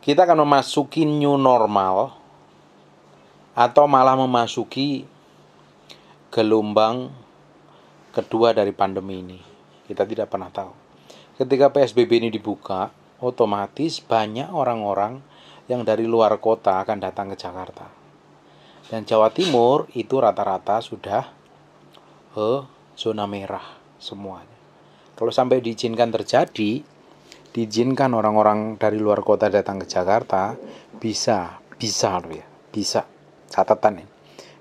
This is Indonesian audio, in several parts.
kita akan memasuki new normal atau malah memasuki gelombang kedua dari pandemi ini. Kita tidak pernah tahu. Ketika PSBB ini dibuka, otomatis banyak orang-orang yang dari luar kota akan datang ke Jakarta. Dan Jawa Timur itu rata-rata sudah eh, zona merah semuanya. Kalau sampai diizinkan terjadi, diizinkan orang-orang dari luar kota datang ke Jakarta bisa bisa ya bisa catatan ini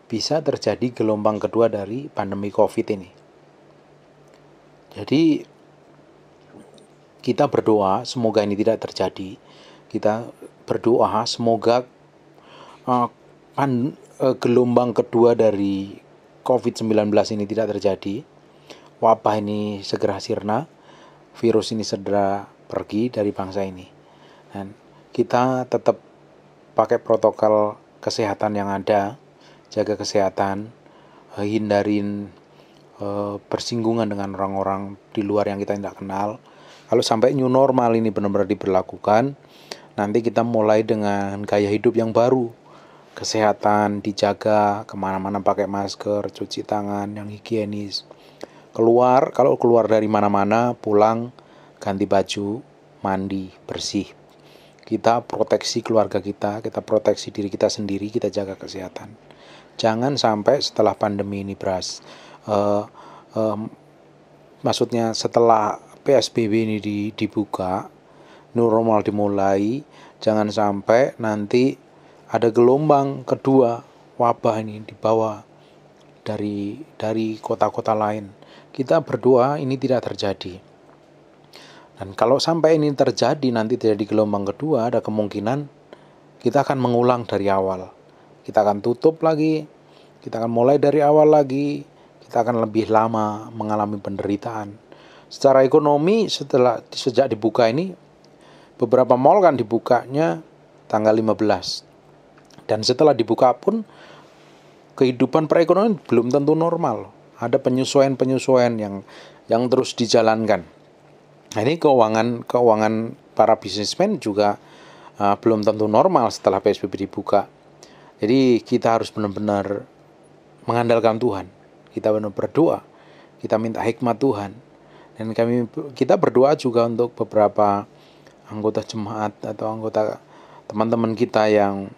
bisa terjadi gelombang kedua dari pandemi COVID ini. Jadi kita berdoa semoga ini tidak terjadi. Kita berdoa semoga uh, pan, uh, gelombang kedua dari COVID-19 ini tidak terjadi. Wabah ini segera sirna, virus ini segera pergi dari bangsa ini. Dan kita tetap pakai protokol kesehatan yang ada, jaga kesehatan, eh, hindarin eh, bersinggungan dengan orang-orang di luar yang kita tidak kenal. Kalau sampai new normal ini benar-benar diberlakukan, nanti kita mulai dengan gaya hidup yang baru. Kesehatan dijaga, kemana-mana pakai masker, cuci tangan yang higienis. Keluar, kalau keluar dari mana-mana, pulang ganti baju, mandi, bersih. Kita proteksi keluarga kita, kita proteksi diri kita sendiri, kita jaga kesehatan. Jangan sampai setelah pandemi ini beras, uh, uh, maksudnya setelah PSBB ini di, dibuka, normal dimulai, jangan sampai nanti ada gelombang kedua wabah ini dibawa dari dari kota-kota lain. Kita berdoa ini tidak terjadi. Dan kalau sampai ini terjadi nanti terjadi gelombang kedua, ada kemungkinan kita akan mengulang dari awal. Kita akan tutup lagi, kita akan mulai dari awal lagi, kita akan lebih lama mengalami penderitaan. Secara ekonomi setelah sejak dibuka ini beberapa mall kan dibukanya tanggal 15. Dan setelah dibuka pun kehidupan perekonomian belum tentu normal. Ada penyesuaian-penyesuaian yang yang terus dijalankan. Nah, ini keuangan keuangan para bisnismen juga uh, belum tentu normal setelah PSBB dibuka. Jadi kita harus benar-benar mengandalkan Tuhan. Kita benar berdoa, kita minta hikmat Tuhan. Dan kami kita berdoa juga untuk beberapa anggota jemaat atau anggota teman-teman kita yang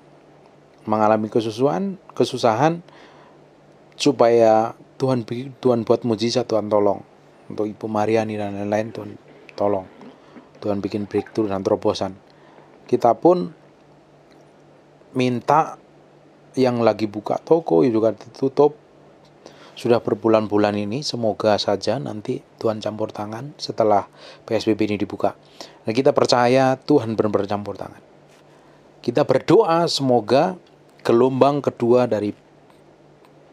mengalami kesusahan, kesusahan supaya Tuhan Tuhan buat mujizat Tuhan tolong untuk Ibu Mariani dan lain-lain Tuhan tolong Tuhan bikin breakthrough dan terobosan kita pun minta yang lagi buka toko juga ditutup sudah berbulan-bulan ini semoga saja nanti Tuhan campur tangan setelah PSBB ini dibuka nah, kita percaya Tuhan benar-benar campur tangan kita berdoa semoga gelombang kedua dari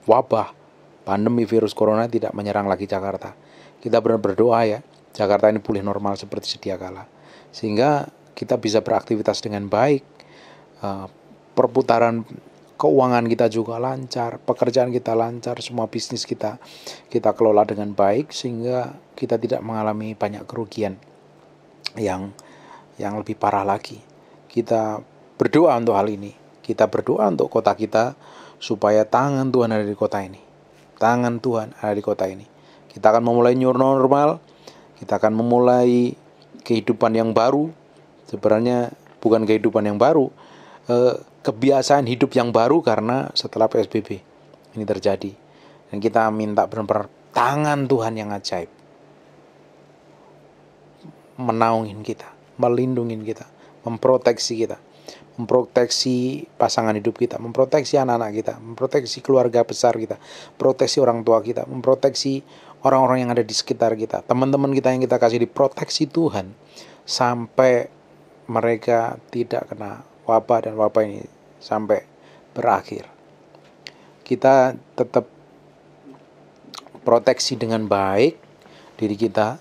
wabah pandemi virus corona tidak menyerang lagi Jakarta kita benar berdoa ya Jakarta ini pulih normal seperti sedia kala. Sehingga kita bisa beraktivitas dengan baik, eh, perputaran keuangan kita juga lancar, pekerjaan kita lancar, semua bisnis kita kita kelola dengan baik sehingga kita tidak mengalami banyak kerugian yang yang lebih parah lagi. Kita berdoa untuk hal ini. Kita berdoa untuk kota kita supaya tangan Tuhan ada di kota ini. Tangan Tuhan ada di kota ini. Kita akan memulai new normal kita akan memulai kehidupan yang baru. Sebenarnya bukan kehidupan yang baru, eh, kebiasaan hidup yang baru karena setelah PSBB ini terjadi. Dan kita minta benar-benar tangan Tuhan yang ajaib menaungin kita, melindungi kita, memproteksi kita memproteksi pasangan hidup kita, memproteksi anak-anak kita, memproteksi keluarga besar kita, proteksi orang tua kita, memproteksi orang-orang yang ada di sekitar kita, teman-teman kita yang kita kasih diproteksi Tuhan sampai mereka tidak kena wabah dan wabah ini sampai berakhir. Kita tetap proteksi dengan baik diri kita,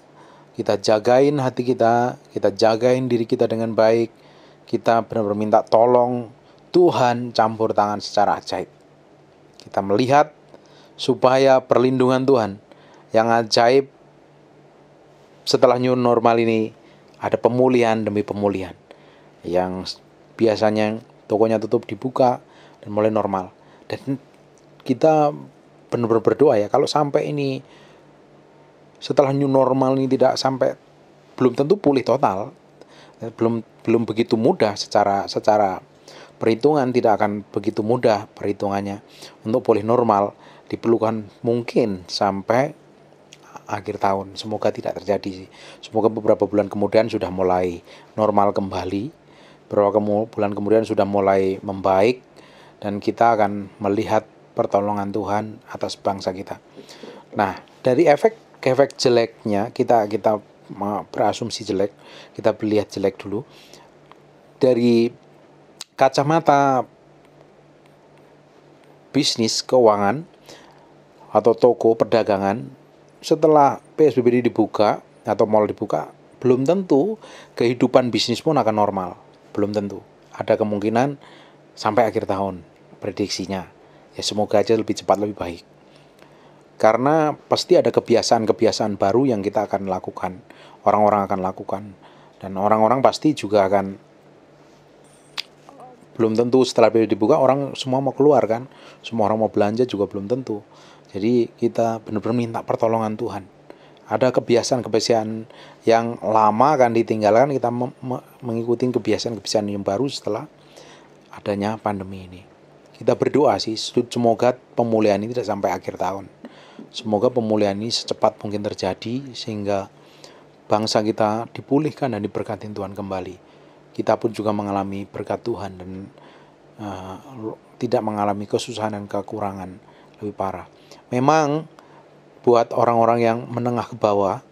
kita jagain hati kita, kita jagain diri kita dengan baik kita benar-benar minta tolong Tuhan campur tangan secara ajaib. Kita melihat supaya perlindungan Tuhan yang ajaib setelah new normal ini ada pemulihan demi pemulihan yang biasanya tokonya tutup dibuka dan mulai normal dan kita benar-benar berdoa ya kalau sampai ini setelah new normal ini tidak sampai belum tentu pulih total belum belum begitu mudah secara secara perhitungan tidak akan begitu mudah perhitungannya untuk pulih normal diperlukan mungkin sampai akhir tahun semoga tidak terjadi semoga beberapa bulan kemudian sudah mulai normal kembali beberapa kemu bulan kemudian sudah mulai membaik dan kita akan melihat pertolongan Tuhan atas bangsa kita nah dari efek efek jeleknya kita kita berasumsi jelek kita lihat jelek dulu dari kacamata bisnis keuangan atau toko perdagangan setelah PSBB ini dibuka atau mal dibuka belum tentu kehidupan bisnis pun akan normal belum tentu ada kemungkinan sampai akhir tahun prediksinya ya semoga aja lebih cepat lebih baik karena pasti ada kebiasaan-kebiasaan baru yang kita akan lakukan orang-orang akan lakukan dan orang-orang pasti juga akan belum tentu setelah PBB dibuka orang semua mau keluar kan semua orang mau belanja juga belum tentu jadi kita benar-benar minta pertolongan Tuhan ada kebiasaan-kebiasaan yang lama kan ditinggalkan kita mengikuti kebiasaan-kebiasaan yang baru setelah adanya pandemi ini kita berdoa sih semoga pemulihan ini tidak sampai akhir tahun semoga pemulihan ini secepat mungkin terjadi sehingga bangsa kita dipulihkan dan diberkati Tuhan kembali kita pun juga mengalami berkat Tuhan dan uh, tidak mengalami kesusahan dan kekurangan lebih parah. Memang buat orang-orang yang menengah ke bawah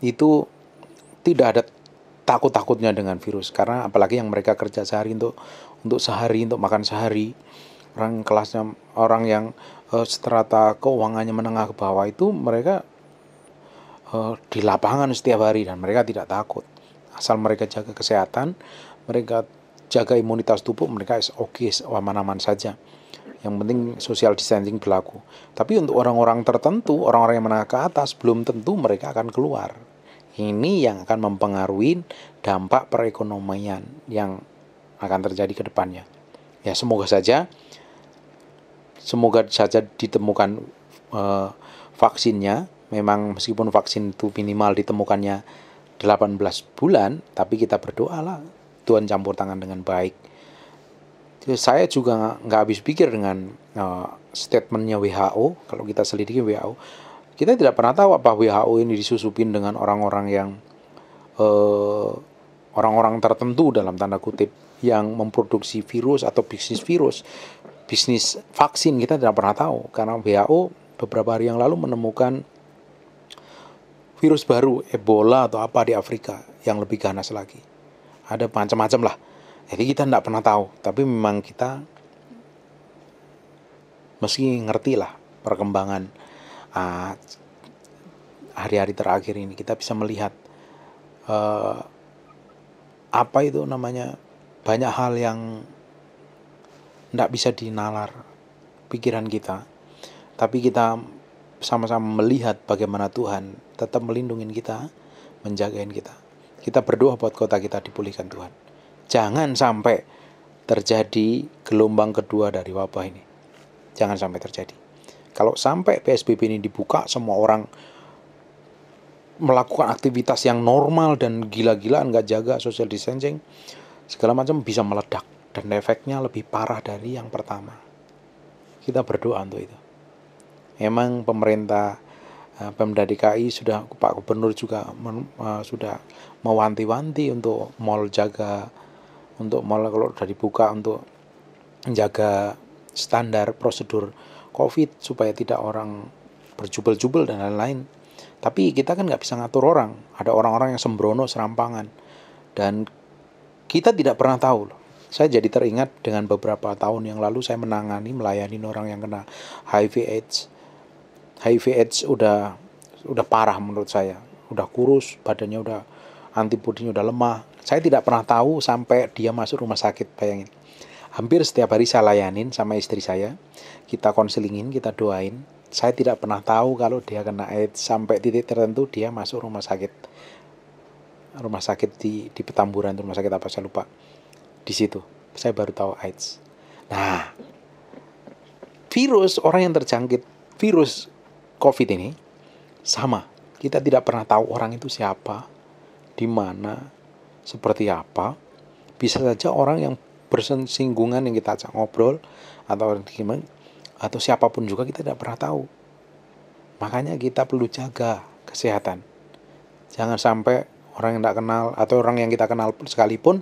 itu tidak ada takut-takutnya dengan virus karena apalagi yang mereka kerja sehari untuk untuk sehari untuk makan sehari orang kelasnya orang yang uh, eh, strata keuangannya menengah ke bawah itu mereka uh, di lapangan setiap hari dan mereka tidak takut asal mereka jaga kesehatan mereka jaga imunitas tubuh mereka oke okay, aman-aman saja yang penting social distancing berlaku tapi untuk orang-orang tertentu orang-orang yang menengah ke atas belum tentu mereka akan keluar ini yang akan mempengaruhi dampak perekonomian yang akan terjadi ke depannya ya semoga saja semoga saja ditemukan uh, vaksinnya memang meskipun vaksin itu minimal ditemukannya 18 bulan, tapi kita berdoalah. Tuhan campur tangan dengan baik. Saya juga nggak habis pikir dengan uh, statementnya WHO. Kalau kita selidiki WHO, kita tidak pernah tahu apa WHO ini disusupin dengan orang-orang yang orang eh, orang-orang tertentu dalam tanda kutip yang memproduksi virus atau bisnis virus, bisnis vaksin kita tidak pernah tahu karena WHO beberapa hari yang lalu menemukan virus baru Ebola atau apa di Afrika yang lebih ganas lagi. Ada macam-macam lah. Jadi kita tidak pernah tahu, tapi memang kita meski ngerti lah perkembangan hari ah, hari-hari terakhir ini. Kita bisa melihat uh, apa itu namanya banyak hal yang tidak bisa dinalar pikiran kita, tapi kita sama-sama melihat bagaimana Tuhan tetap melindungi kita, menjagain kita. Kita berdoa buat kota kita dipulihkan Tuhan. Jangan sampai terjadi gelombang kedua dari wabah ini. Jangan sampai terjadi. Kalau sampai PSBB ini dibuka, semua orang melakukan aktivitas yang normal dan gila-gilaan, nggak jaga social distancing, segala macam bisa meledak. Dan efeknya lebih parah dari yang pertama. Kita berdoa untuk itu memang pemerintah Pemda DKI sudah Pak Gubernur juga men, uh, sudah mewanti-wanti untuk mall jaga untuk mall kalau sudah dibuka untuk menjaga standar prosedur COVID supaya tidak orang berjubel-jubel dan lain-lain. Tapi kita kan nggak bisa ngatur orang. Ada orang-orang yang sembrono serampangan dan kita tidak pernah tahu Saya jadi teringat dengan beberapa tahun yang lalu saya menangani melayani orang yang kena HIV AIDS HIV AIDS udah udah parah menurut saya udah kurus badannya udah antibodinya udah lemah saya tidak pernah tahu sampai dia masuk rumah sakit bayangin hampir setiap hari saya layanin sama istri saya kita konselingin kita doain saya tidak pernah tahu kalau dia kena AIDS sampai titik tertentu dia masuk rumah sakit rumah sakit di di Petamburan rumah sakit apa saya lupa di situ saya baru tahu AIDS nah virus orang yang terjangkit virus COVID ini sama. Kita tidak pernah tahu orang itu siapa, di mana, seperti apa. Bisa saja orang yang bersinggungan yang kita ajak ngobrol atau gimana atau siapapun juga kita tidak pernah tahu. Makanya kita perlu jaga kesehatan. Jangan sampai orang yang tidak kenal atau orang yang kita kenal sekalipun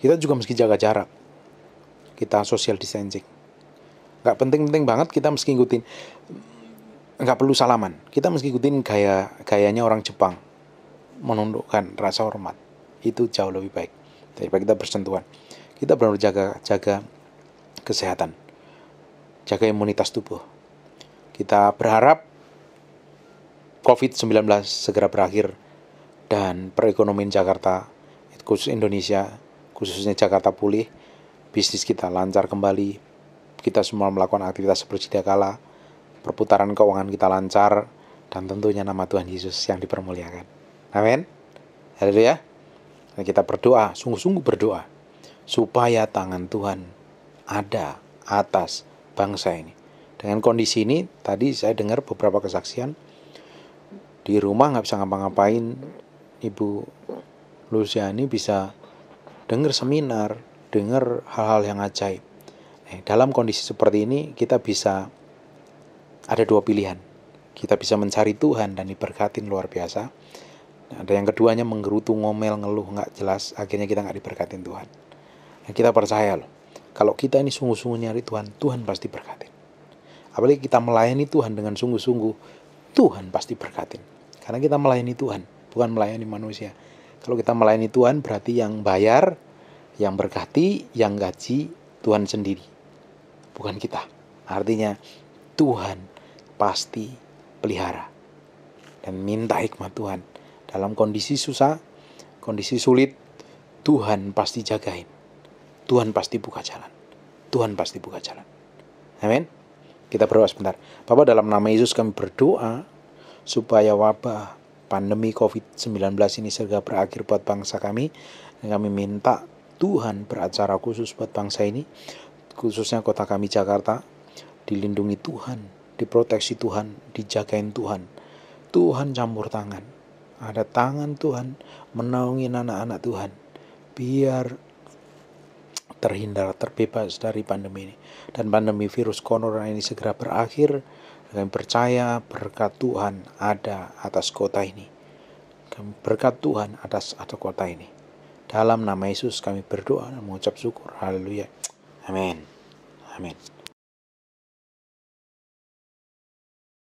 kita juga mesti jaga jarak. Kita social distancing. Gak penting-penting banget kita mesti ngikutin nggak perlu salaman. Kita mesti ikutin gaya gayanya orang Jepang menundukkan rasa hormat. Itu jauh lebih baik daripada kita bersentuhan. Kita benar jaga jaga kesehatan. Jaga imunitas tubuh. Kita berharap COVID-19 segera berakhir dan perekonomian Jakarta khusus Indonesia khususnya Jakarta pulih, bisnis kita lancar kembali, kita semua melakukan aktivitas seperti kala perputaran keuangan kita lancar, dan tentunya nama Tuhan Yesus yang dipermuliakan. Amin. Haleluya. Dan kita berdoa, sungguh-sungguh berdoa, supaya tangan Tuhan ada atas bangsa ini. Dengan kondisi ini, tadi saya dengar beberapa kesaksian, di rumah nggak bisa ngapa-ngapain, Ibu Luciani bisa dengar seminar, dengar hal-hal yang ajaib. Nah, dalam kondisi seperti ini, kita bisa ada dua pilihan. Kita bisa mencari Tuhan dan diberkatin luar biasa. Ada yang keduanya menggerutu, ngomel, ngeluh, nggak jelas. Akhirnya kita nggak diberkatin Tuhan. Dan nah, kita percaya loh, kalau kita ini sungguh-sungguh nyari Tuhan, Tuhan pasti berkatin. Apalagi kita melayani Tuhan dengan sungguh-sungguh, Tuhan pasti berkatin. Karena kita melayani Tuhan, bukan melayani manusia. Kalau kita melayani Tuhan berarti yang bayar, yang berkati, yang gaji Tuhan sendiri. Bukan kita. Artinya Tuhan pasti pelihara. Dan minta hikmat Tuhan. Dalam kondisi susah, kondisi sulit, Tuhan pasti jagain. Tuhan pasti buka jalan. Tuhan pasti buka jalan. Amin. Kita berdoa sebentar. Bapak dalam nama Yesus kami berdoa supaya wabah pandemi COVID-19 ini segera berakhir buat bangsa kami. Dan kami minta Tuhan beracara khusus buat bangsa ini, khususnya kota kami Jakarta, dilindungi Tuhan diproteksi Tuhan, dijagain Tuhan. Tuhan campur tangan. Ada tangan Tuhan menaungi anak-anak Tuhan. Biar terhindar, terbebas dari pandemi ini. Dan pandemi virus corona ini segera berakhir. Kami percaya berkat Tuhan ada atas kota ini. Kami berkat Tuhan atas atas kota ini. Dalam nama Yesus kami berdoa dan mengucap syukur. Haleluya. Amin. Amin.